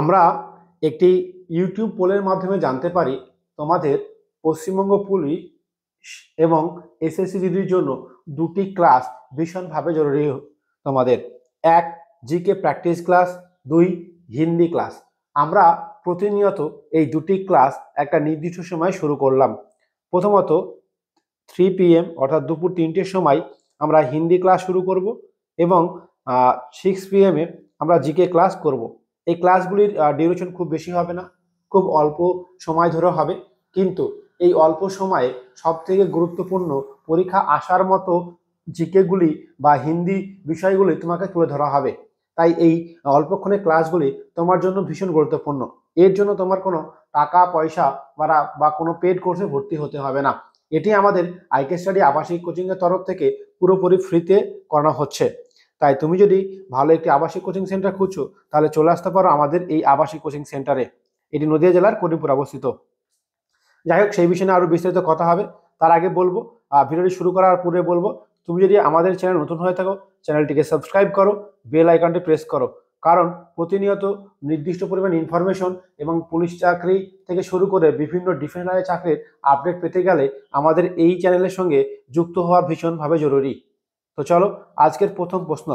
আমরা একটি ইউটিউব পোলের মাধ্যমে জানতে পারি তোমাদের পশ্চিমবঙ্গ পুলিশ এবং এসএসসি দিদির জন্য দুটি ক্লাস ভীষণভাবে জরুরি তোমাদের এক জিকে প্র্যাকটিস ক্লাস দুই হিন্দি ক্লাস আমরা প্রতিনিয়ত এই দুটি ক্লাস একটা নির্দিষ্ট সময় শুরু করলাম প্রথমত থ্রি পিএম অর্থাৎ দুপুর তিনটের সময় আমরা হিন্দি ক্লাস শুরু করব এবং সিক্স পিএমে আমরা জিকে ক্লাস করব এই ক্লাসগুলির ডিউরেশন খুব বেশি হবে না খুব অল্প সময় ধরে হবে কিন্তু এই অল্প সময়ে সবথেকে গুরুত্বপূর্ণ পরীক্ষা আসার মতো জিকেগুলি বা হিন্দি বিষয়গুলি তোমাকে তুলে ধরা হবে তাই এই অল্পক্ষণের ক্লাসগুলি তোমার জন্য ভীষণ গুরুত্বপূর্ণ এর জন্য তোমার কোনো টাকা পয়সা বা বা কোনো পেড কোর্সে ভর্তি হতে হবে না এটি আমাদের আইকে স্টাডি আবাসিক কোচিংয়ের তরফ থেকে পুরোপুরি ফ্রিতে করানো হচ্ছে তাই তুমি যদি ভালো একটি আবাসিক কোচিং সেন্টার খুঁজছো তাহলে চলে আসতে পারো আমাদের এই আবাসিক কোচিং সেন্টারে এটি নদিয়া জেলার করিমপুর অবস্থিত যাই হোক সেই বিষয়ে আরও বিস্তারিত কথা হবে তার আগে বলবো ভিডিওটি শুরু করার পূর্বে বলবো তুমি যদি আমাদের চ্যানেল নতুন হয়ে থাকো চ্যানেলটিকে সাবস্ক্রাইব করো বেল আইকনটি প্রেস করো কারণ প্রতিনিয়ত নির্দিষ্ট পরিমাণ ইনফরমেশন এবং পুলিশ চাকরি থেকে শুরু করে বিভিন্ন ডিফেন্ডারের চাকরির আপডেট পেতে গেলে আমাদের এই চ্যানেলের সঙ্গে যুক্ত হওয়া ভীষণভাবে জরুরি তো চলো আজকের প্রথম প্রশ্ন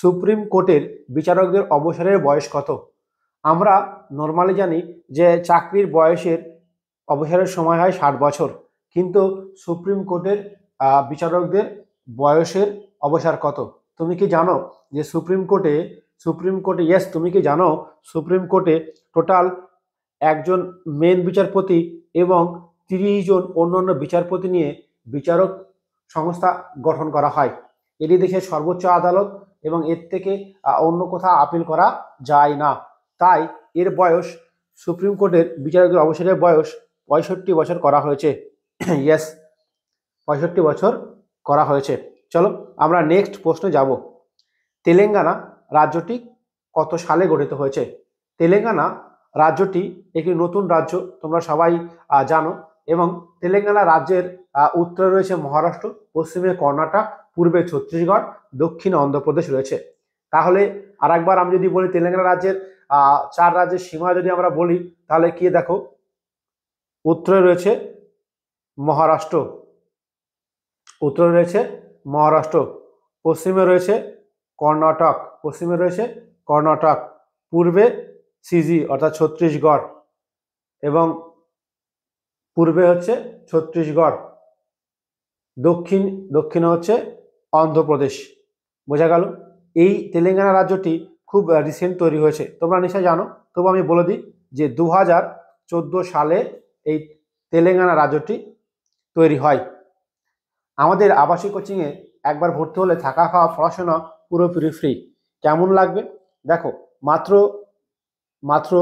সুপ্রিম কোর্টের বিচারকদের অবসরের বয়স কত আমরা নর্মালি জানি যে চাকরির বয়সের অবসরের সময় হয় ষাট বছর কিন্তু সুপ্রিম কোর্টের বিচারকদের বয়সের অবসর কত তুমি কি জানো যে সুপ্রিম কোর্টে সুপ্রিম কোর্টে ইয়েস তুমি কি জানো সুপ্রিম কোর্টে টোটাল একজন মেন বিচারপতি এবং তিরিশ জন অন্যান্য বিচারপতি নিয়ে বিচারক সংস্থা গঠন করা হয় এটি দেখে সর্বোচ্চ আদালত এবং এর থেকে অন্য কোথাও আপিল করা যায় না তাই এর বয়স সুপ্রিম কোর্টের বিচারকের অবসরের বয়স পঁয়ষট্টি বছর করা হয়েছে ইয়েস পঁয়ষট্টি বছর করা হয়েছে চলো আমরা নেক্সট প্রশ্নে যাব তেলেঙ্গানা রাজ্যটি কত সালে গঠিত হয়েছে তেলেঙ্গানা রাজ্যটি একটি নতুন রাজ্য তোমরা সবাই জানো এবং তেলেঙ্গানা রাজ্যের উত্তরে রয়েছে মহারাষ্ট্র পশ্চিমে কর্ণাটক পূর্বে ছত্তিশগড় দক্ষিণে অন্ধ্রপ্রদেশ রয়েছে তাহলে আর একবার আমি যদি বলি তেলেঙ্গানা রাজ্যের চার রাজ্যের সীমা যদি আমরা বলি তাহলে কি দেখো উত্তরে রয়েছে মহারাষ্ট্র উত্তরে রয়েছে মহারাষ্ট্র পশ্চিমে রয়েছে কর্ণাটক পশ্চিমে রয়েছে কর্ণাটক পূর্বে সিজি অর্থাৎ ছত্তিশগড় এবং পূর্বে হচ্ছে ছত্তিশগড় দক্ষিণ দক্ষিণে হচ্ছে অন্ধ্রপ্রদেশ বোঝা গেল এই তেলেঙ্গানা রাজ্যটি খুব রিসেন্ট তৈরি হয়েছে তোমরা নিশ্চয় জানো তবু আমি বলে দিই যে দু হাজার সালে এই তেলেঙ্গানা রাজ্যটি তৈরি হয় আমাদের আবাসিক কোচিংয়ে একবার ভর্তি হলে থাকা খাওয়া পড়াশোনা পুরোপুরি ফ্রি কেমন লাগবে দেখো মাত্র মাত্র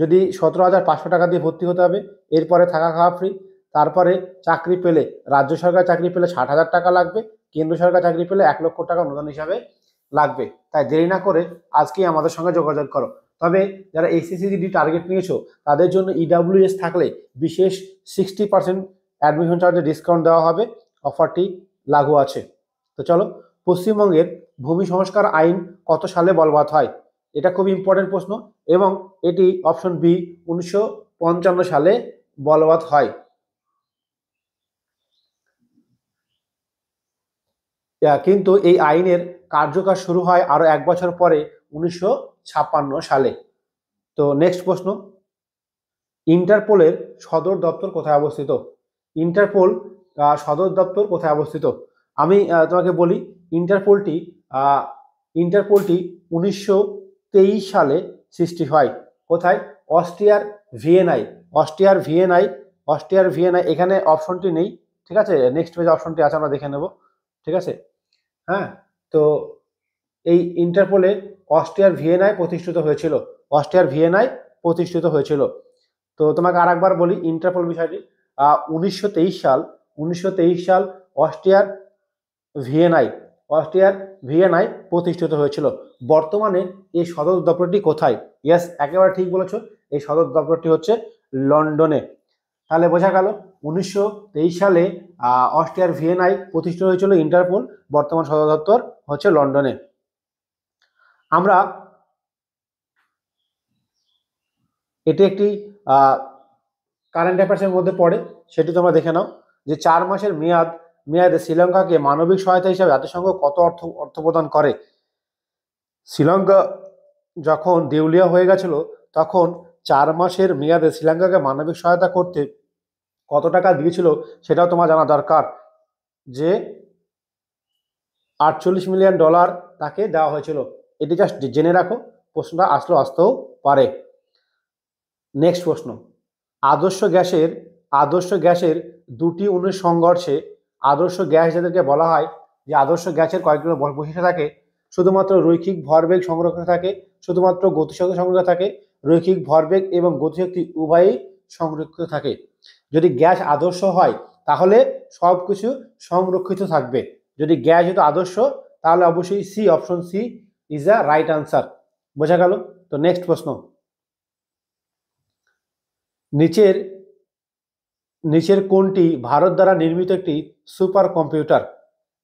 যদি সতেরো হাজার পাঁচশো টাকা দিয়ে ভর্তি হতে হবে এরপরে থাকা খাওয়া ফ্রি তারপরে চাকরি পেলে রাজ্য সরকার চাকরি পেলে ষাট হাজার টাকা লাগবে কেন্দ্র সরকার চাকরি পেলে এক লক্ষ টাকা অনুদান হিসাবে লাগবে তাই দেরি না করে আজকেই আমাদের সঙ্গে যোগাযোগ করো তবে যারা এসএসসিডি টার্গেট নিয়েছো তাদের জন্য ইডাব্লিউএস e থাকলে বিশেষ সিক্সটি পার্সেন্ট অ্যাডমিশন চার্জে ডিসকাউন্ট দেওয়া হবে অফারটি লাগু আছে তো চলো পশ্চিমবঙ্গের ভূমি সংস্কার আইন কত সালে বলবৎ হয় এটা খুব ইম্পর্টেন্ট প্রশ্ন এবং এটি অপশন বি উনিশশো সালে বলবৎ হয় কিন্তু এই আইনের কার্যকার শুরু হয় আরও এক বছর পরে উনিশশো সালে তো নেক্সট প্রশ্ন ইন্টারপোলের সদর দপ্তর কোথায় অবস্থিত ইন্টারপোল সদর দপ্তর কোথায় অবস্থিত আমি তোমাকে বলি ইন্টারপোলটি ইন্টারপোলটি উনিশশো সালে সৃষ্টি হয় কোথায় অস্ট্রিয়ার ভিয়েনাই অস্ট্রিয়ার ভিয়েনাই অস্ট্রিয়ার ভিয়েনাই এখানে অপশনটি নেই ঠিক আছে নেক্সট পেজ অপশনটি আছে আমরা দেখে নেব ঠিক আছে হ্যাঁ তো এই ইন্টারপোলে অস্ট্রিয়ার ভিয়েনায় প্রতিষ্ঠিত হয়েছিল অস্ট্রিয়ার ভিয়েনায় প্রতিষ্ঠিত হয়েছিল তো তোমাকে আর একবার বলি ইন্টারপোল বিষয়টি উনিশশো সাল উনিশশো সাল অস্ট্রিয়ার ভিয়েনায় অস্ট্রিয়ার ভিয়েনায় প্রতিষ্ঠিত হয়েছিল বর্তমানে এই সদর দপ্তরটি কোথায় ইয়াস একেবারে ঠিক বলেছ এই সদর দপ্তরটি হচ্ছে লন্ডনে তাহলে বোঝা গেল উনিশশো সালে অস্ট্রিয়ার ভিয়েনাই প্রতিষ্ঠিত হয়েছিল ইন্টারপোল বর্তমান সদর দপ্তর হচ্ছে লন্ডনে আমরা এটি একটি কারেন্ট অ্যাফেয়ার্সের মধ্যে পড়ে সেটি তোমরা দেখে নাও যে চার মাসের মেয়াদ মেয়াদে শ্রীলঙ্কাকে মানবিক সহায়তা হিসাবে জাতিসংঘ কত অর্থ অর্থ প্রদান করে শ্রীলঙ্কা যখন দেউলিয়া হয়ে গেছিল তখন চার মাসের মেয়াদে শ্রীলঙ্কাকে মানবিক সহায়তা করতে কত টাকা দিয়েছিল সেটাও তোমার জানা দরকার যে আটচল্লিশ মিলিয়ন ডলার তাকে দেওয়া হয়েছিল এটি জাস্ট জেনে রাখো প্রশ্নটা আসলো আসতেও পারে নেক্সট প্রশ্ন আদর্শ গ্যাসের আদর্শ গ্যাসের দুটি অণুর সংঘর্ষে আদর্শ গ্যাস যাদেরকে বলা হয় যে আদর্শ গ্যাসের কয়েকগুলো বৈশিষ্ট্য থাকে শুধুমাত্র রৈখিক ভরবেগ সংরক্ষণ থাকে শুধুমাত্র গতিশক্তি সংরক্ষিত থাকে রৈখিক ভরবেগ এবং গতিশক্তি উভয়ই সংরক্ষিত থাকে যদি গ্যাস আদর্শ হয় তাহলে সব কিছু সংরক্ষিত থাকবে যদি গ্যাস যদি আদর্শ তাহলে অবশ্যই C option C is a right answer বোঝা গেল তো নেক্সট প্রশ্ন নিচের নিচের কোনটি ভারত দ্বারা নির্মিত একটি সুপার কম্পিউটার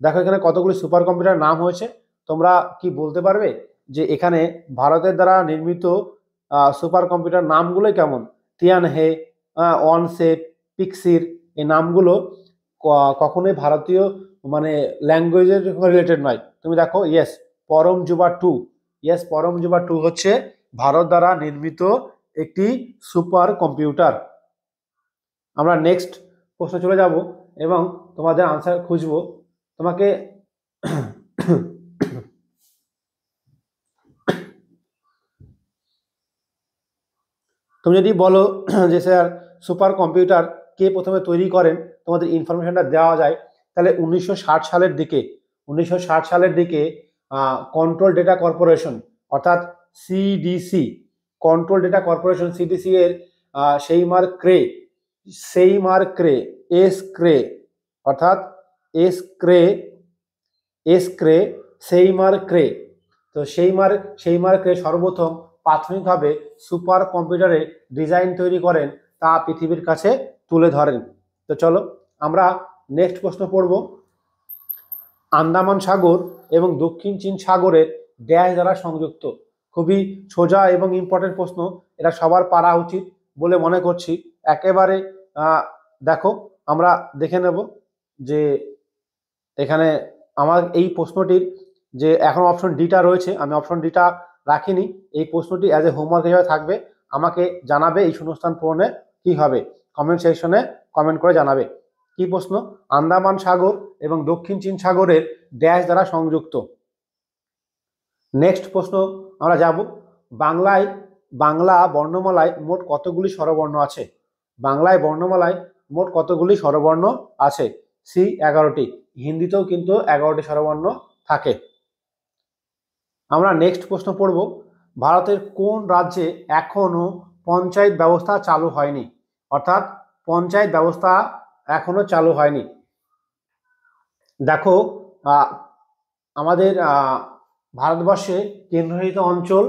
দেখো এখানে কতগুলি সুপার কম্পিউটার নাম হয়েছে তোমরা কি বলতে পারবে যে এখানে ভারতের দ্বারা নির্মিত সুপার কম্পিউটার নামগুলোই কেমন তিয়ানহে অনসেট পিক্সির এই নামগুলো কখনোই ভারতীয় মানে ল্যাঙ্গুয়েজের রিলেটেড নয় তুমি দেখো ইয়েস পরম যুবা টু ইয়েস পরম যুবা টু হচ্ছে ভারত দ্বারা নির্মিত একটি সুপার কম্পিউটার আমরা নেক্সট প্রশ্ন চলে যাব এবং তোমাদের আনসার খুঁজব তোমাকে তুমি যদি বলো যে স্যার সুপার কম্পিউটার কে প্রথমে তৈরি করেন তোমাদের ইনফরমেশনটা দেওয়া যায় তাহলে উনিশশো সালের দিকে উনিশশো সালের দিকে কন্ট্রোল ডেটা কর্পোরেশন অর্থাৎ CDC control data corporation CDC এর Seymour Cray Seymour Cray S Cray অর্থাৎ S Cray S Cray Seymour Cray তো সেইমার সেইমার ক্রে সর্বপ্রথম প্রাথমিকভাবে সুপার কম্পিউটারে ডিজাইন তৈরি করেন তা পৃথিবীর কাছে তুলে ধরেন তো চলো আমরা নেক্সট প্রশ্ন পড়ব আন্দামান সাগর এবং দক্ষিণ চীন সাগরের ড্যাশ দ্বারা সংযুক্ত খুবই সোজা এবং ইম্পর্টেন্ট প্রশ্ন এটা সবার পারা উচিত বলে মনে করছি একেবারে দেখো আমরা দেখে নেব যে এখানে আমার এই প্রশ্নটির যে এখন অপশন ডিটা রয়েছে আমি অপশন ডিটা রাখিনি এই প্রশ্নটি অ্যাজ এ হোমওয়ার্ক হিসাবে থাকবে আমাকে জানাবে এই শূন্যস্থান পূরণে কি হবে কমেন্ট সেকশনে কমেন্ট করে জানাবে কি প্রশ্ন আন্দামান সাগর এবং দক্ষিণ চীন সাগরের ড্যাশ দ্বারা সংযুক্ত নেক্সট প্রশ্ন আমরা যাব বাংলায় বাংলা বর্ণমালায় মোট কতগুলি স্বরবর্ণ আছে বাংলায় বর্ণমালায় মোট কতগুলি স্বরবর্ণ আছে সি এগারোটি হিন্দিতেও কিন্তু এগারোটি স্বরবর্ণ থাকে আমরা নেক্সট প্রশ্ন পড়ব ভারতের কোন রাজ্যে এখনও পঞ্চায়েত ব্যবস্থা চালু হয়নি অর্থাৎ পঞ্চায়েত ব্যবস্থা এখনও চালু হয়নি দেখো আমাদের ভারতবর্ষে কেন্দ্রশাসিত অঞ্চল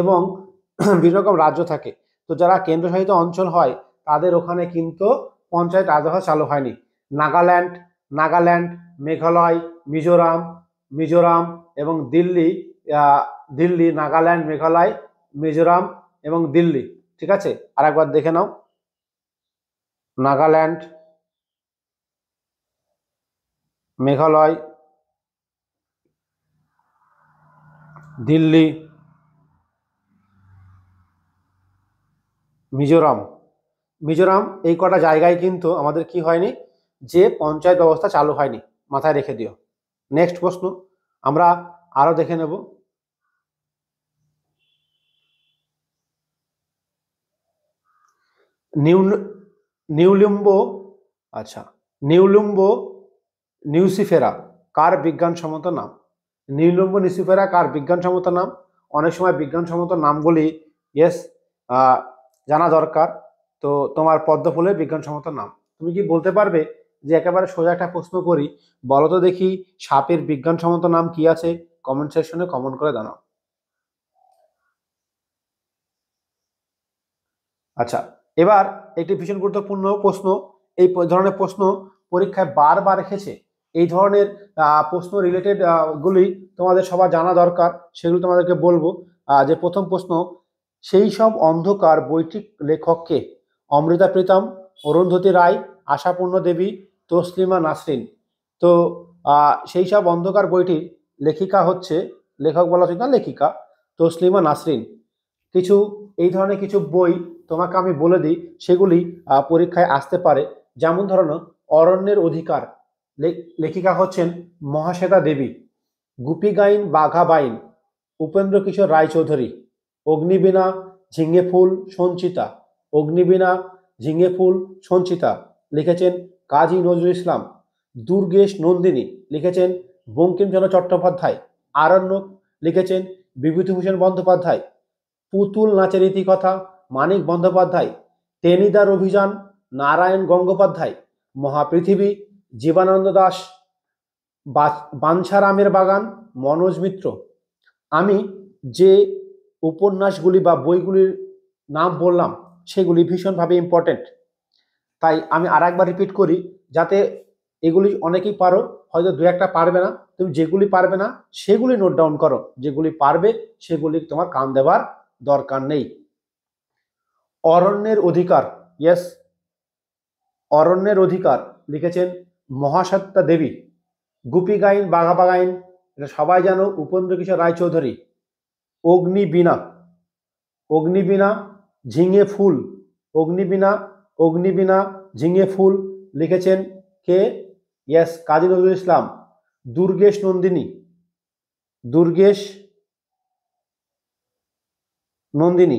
এবং বিভিন্ন রকম রাজ্য থাকে তো যারা কেন্দ্রশাসিত অঞ্চল হয় তাদের ওখানে কিন্তু পঞ্চায়েত রাজভাষা চালু হয়নি নাগাল্যান্ড নাগাল্যান্ড মেঘালয় মিজোরাম মিজোরাম এবং দিল্লি দিল্লি নাগাল্যান্ড মেঘালয় মিজোরাম এবং দিল্লি ঠিক আছে আর একবার দেখে নাও নাগাল্যান্ড মেঘালয় দিল্লি মিজোরাম মিজোরাম এই কটা জায়গায় কিন্তু আমাদের কি হয়নি যে পঞ্চায়েত ব্যবস্থা চালু হয়নি মাথায় রেখে দিও নেক্সট প্রশ্ন আমরা আরও দেখে নেব নিউ নিউলুম্ব আচ্ছা নিউলুম্ব নিউসিফেরা কার বিজ্ঞানসম্মত নাম নিউলুম্ব নিউসিফেরা কার বিজ্ঞানসম্মত নাম অনেক সময় বিজ্ঞানসম্মত নামগুলি ইয়েস জানা দরকার তো তোমার পদ্মফুলের বিজ্ঞানসম্মত নাম তুমি কি বলতে পারবে যে একেবারে সোজা একটা প্রশ্ন করি বলো তো দেখি সাপের বিজ্ঞানসম্মত নাম কি আছে কমেন্ট সেকশনে কমেন্ট করে জানাও আচ্ছা এবার একটি ভীষণ গুরুত্বপূর্ণ প্রশ্ন এই ধরনের প্রশ্ন পরীক্ষায় বারবার এসেছে এই ধরনের প্রশ্ন রিলেটেড গুলি তোমাদের সবার জানা দরকার সেগুলো তোমাদেরকে বলবো যে প্রথম প্রশ্ন সেই সব অন্ধকার বইটি লেখককে অমৃতা প্রীতম অরুন্ধতী রায় আশাপূর্ণ দেবী তসলিমা নাসরিন তো সেই সব অন্ধকার বইটির লেখিকা হচ্ছে লেখক বলা হচ্ছে না লেখিকা তসলিমা নাসরিন কিছু এই ধরনের কিছু বই তোমাকে আমি বলে দিই সেগুলি পরীক্ষায় আসতে পারে যেমন ধরনো অরণ্যের অধিকার লেখিকা হচ্ছেন মহাশ্বেতা দেবী গুপি গাইন বাঘা বাইন উপেন্দ্র কিশোর রায়চৌধুরী অগ্নিবীণা ঝিঙে ফুল সঞ্চিতা অগ্নিবীণা ঝিঙে ফুল সঞ্চিতা লিখেছেন কাজী নজরুল ইসলাম দুর্গেশ নন্দিনী লিখেছেন বঙ্কিমচন্দ্র চট্টোপাধ্যায় আরণ্যক লিখেছেন বিভূতিভূষণ বন্দ্যোপাধ্যায় পুতুল নাচের ইতিকথা মানিক বন্দ্যোপাধ্যায় টেনিদার অভিযান নারায়ণ গঙ্গোপাধ্যায় মহাপৃথিবী জীবানন্দ দাস বাঞ্ছারামের বাগান মনোজ মিত্র আমি যে উপন্যাসগুলি বা বইগুলির নাম বললাম সেগুলি ভীষণভাবে ইম্পর্টেন্ট তাই আমি আর একবার রিপিট করি যাতে এগুলি অনেকেই পারো হয়তো দু একটা পারবে না তুমি যেগুলি পারবে না সেগুলি নোট ডাউন করো যেগুলি পারবে সেগুলি তোমার কান দেওয়ার দরকার নেই অরণ্যের অধিকার ইয়েস অরণ্যের অধিকার লিখেছেন মহাসত্তা দেবী গুপি গাইন বাঘা বাগাইন এটা সবাই জানো উপেন্দ্র কিশোর রায়চৌধুরী অগ্নিবীণা অগ্নিবীণা ঝিঙে ফুল অগ্নিবীণা অগ্নিবীণা ঝিঙে ফুল লিখেছেন কে ইয়াস কাজী নজরুল ইসলাম দুর্গেশ নন্দিনী দুর্গেশ নন্দিনী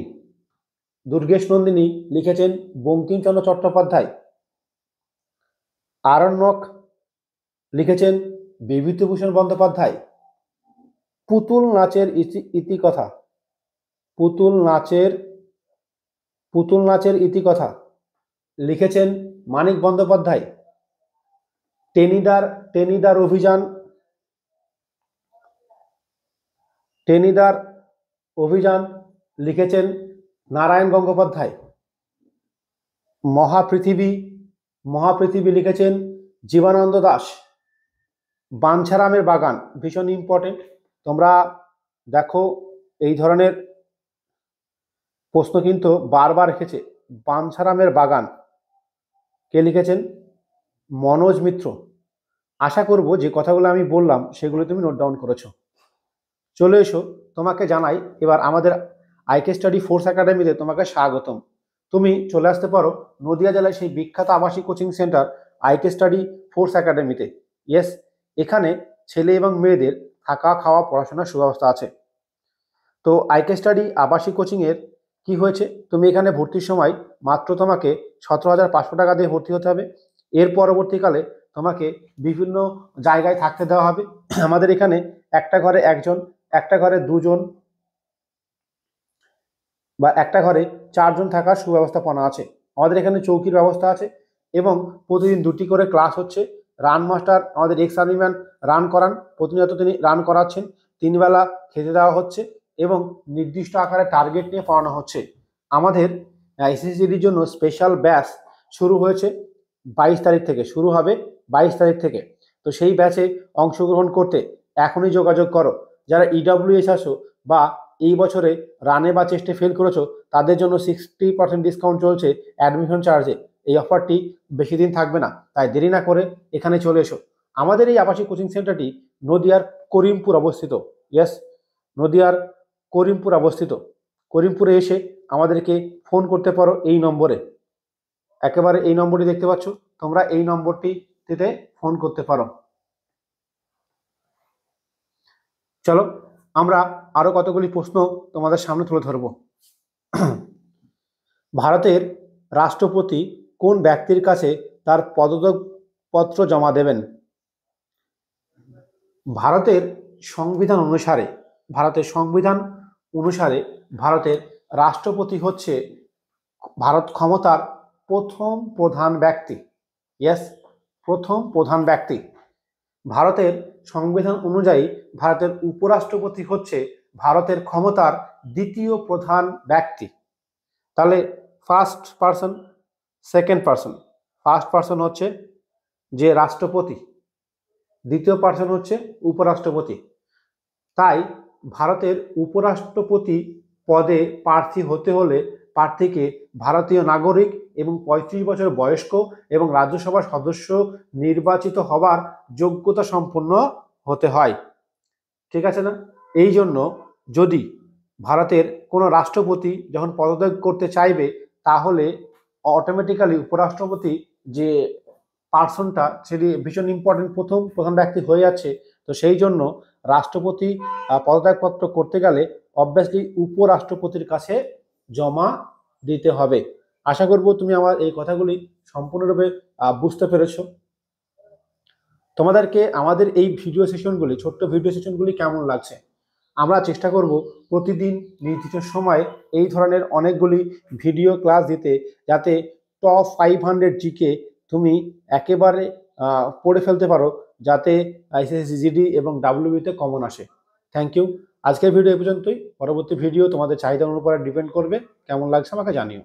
দুর্গেশ নন্দিনী লিখেছেন বঙ্কিমচন্দ্র চট্টোপাধ্যায় আরণ্যক লিখেছেন বিভূতিভূষণ বন্দ্যোপাধ্যায় পুতুল নাচের ইতি ইতিকথা পুতুল নাচের পুতুল নাচের ইতিকথা লিখেছেন মানিক বন্দ্যোপাধ্যায় টেনিদার টেনিদার অভিযান টেনিদার অভিযান লিখেছেন নারায়ণ গঙ্গোপাধ্যায় মহাপৃথিবী মহাপৃথিবী লিখেছেন জীবানন্দ দাস বাঞ্ছারামের বাগান ভীষণ ইম্পর্টেন্ট তোমরা দেখো এই ধরনের প্রশ্ন কিন্তু বারবার এসেছে বাঞ্ছারামের বাগান কে লিখেছেন মনোজ মিত্র আশা করব যে কথাগুলো আমি বললাম সেগুলো তুমি নোট ডাউন করেছো চলে এসো তোমাকে জানাই এবার আমাদের আইকে স্টাডি ফোর্স একাডেমিতে তোমাকে স্বাগতম তুমি চলে আসতে পারো নদিয়া জেলায় সেই বিখ্যাত আবাসিক coaching centre IK study force একাডেমিতে ইয়েস এখানে ছেলে এবং মেয়েদের থাকা খাওয়া পড়াশোনার সুব্যবস্থা আছে তো আইকে স্টাডি আবাসিক কোচিংয়ের কি হয়েছে তুমি এখানে ভর্তির সময় মাত্র তোমাকে সতেরো হাজার পাঁচশো টাকা দিয়ে ভর্তি হতে হবে এর পরবর্তীকালে তোমাকে বিভিন্ন জায়গায় থাকতে দেওয়া হবে আমাদের এখানে একটা ঘরে একজন একটা ঘরে দুজন বা একটা ঘরে চারজন থাকার সুব্যবস্থাপনা আছে আমাদের এখানে চৌকির ব্যবস্থা আছে এবং প্রতিদিন দুটি করে ক্লাস হচ্ছে রান মাস্টার আমাদের এক্স আর্মিম্যান রান করান প্রতিনিয়ত তিনি রান করাচ্ছেন তিনবেলা খেতে দেওয়া হচ্ছে এবং নির্দিষ্ট আকারে টার্গেট নিয়ে পড়ানো হচ্ছে আমাদের এসএসসিডির জন্য স্পেশাল ব্যাচ শুরু হয়েছে বাইশ তারিখ থেকে শুরু হবে বাইশ তারিখ থেকে তো সেই ব্যাচে অংশগ্রহণ করতে এখনই যোগাযোগ করো যারা ইডাব্লিউএস e আসো বা এই বছরে রানে বা চেস্টে ফেল করেছো তাদের জন্য সিক্সটি পার্সেন্ট ডিসকাউন্ট চলছে অ্যাডমিশন চার্জে এই অফারটি বেশি দিন থাকবে না তাই দেরি না করে এখানে চলে এসো আমাদের এই আবাসিক কোচিং সেন্টারটি নদিয়ার করিমপুর অবস্থিত ইয়েস নদিয়ার করিমপুর অবস্থিত করিমপুরে এসে আমাদেরকে ফোন করতে পারো এই নম্বরে একেবারে এই নম্বরটি দেখতে পাচ্ছ তোমরা এই নম্বরটিতে ফোন করতে পারো চলো আমরা আরও কতগুলি প্রশ্ন তোমাদের সামনে তুলে ধরব ভারতের রাষ্ট্রপতি কোন ব্যক্তির কাছে তার পদত্যাগপত্র জমা দেবেন ভারতের সংবিধান অনুসারে ভারতের সংবিধান অনুসারে ভারতের রাষ্ট্রপতি হচ্ছে ভারত ক্ষমতার প্রথম প্রধান ব্যক্তি ইয়েস প্রথম প্রধান ব্যক্তি ভারতের সংবিধান অনুযায়ী ভারতের উপরাষ্ট্রপতি হচ্ছে ভারতের ক্ষমতার দ্বিতীয় প্রধান ব্যক্তি তাহলে first person second person first person হচ্ছে যে রাষ্ট্রপতি দ্বিতীয় পার্সন হচ্ছে উপরাষ্ট্রপতি তাই ভারতের উপরাষ্ট্রপতি পদে প্রার্থী হতে হলে প্রার্থীকে ভারতীয় নাগরিক এবং পঁয়ত্রিশ বছর বয়স্ক এবং রাজ্যসভার সদস্য নির্বাচিত হবার যোগ্যতা সম্পন্ন হতে হয় ঠিক আছে না এই জন্য যদি ভারতের কোনো রাষ্ট্রপতি যখন পদত্যাগ করতে চাইবে তাহলে অটোমেটিক্যালি উপরাষ্ট্রপতি যে পার্সনটা সেটি ভীষণ ইম্পর্টেন্ট প্রথম প্রধান ব্যক্তি হয়ে যাচ্ছে তো সেই জন্য রাষ্ট্রপতি পদত্যাগপত্র করতে গেলে অবভিয়াসলি উপরাষ্ট্রপতির কাছে জমা দিতে হবে আশা করব তুমি আমার এই কথাগুলি সম্পূর্ণরূপে বুঝতে পেরেছ তোমাদেরকে আমাদের এই ভিডিও সেশনগুলি ছোট্ট ভিডিও সেশনগুলি কেমন লাগছে আমরা চেষ্টা করব প্রতিদিন নির্দিষ্ট সময় এই ধরনের অনেকগুলি ভিডিও ক্লাস দিতে যাতে টপ ফাইভ হান্ড্রেড জিকে তুমি একেবারে পড়ে ফেলতে পারো যাতে আইসিএসসি জিডি এবং ডাব্লিউবিতে e কমন আসে থ্যাংক ইউ আজকের ভিডিও এ পর্যন্তই পরবর্তী ভিডিও তোমাদের চাহিদা উপর ডিপেন্ড করবে কেমন লাগছে আমাকে জানিও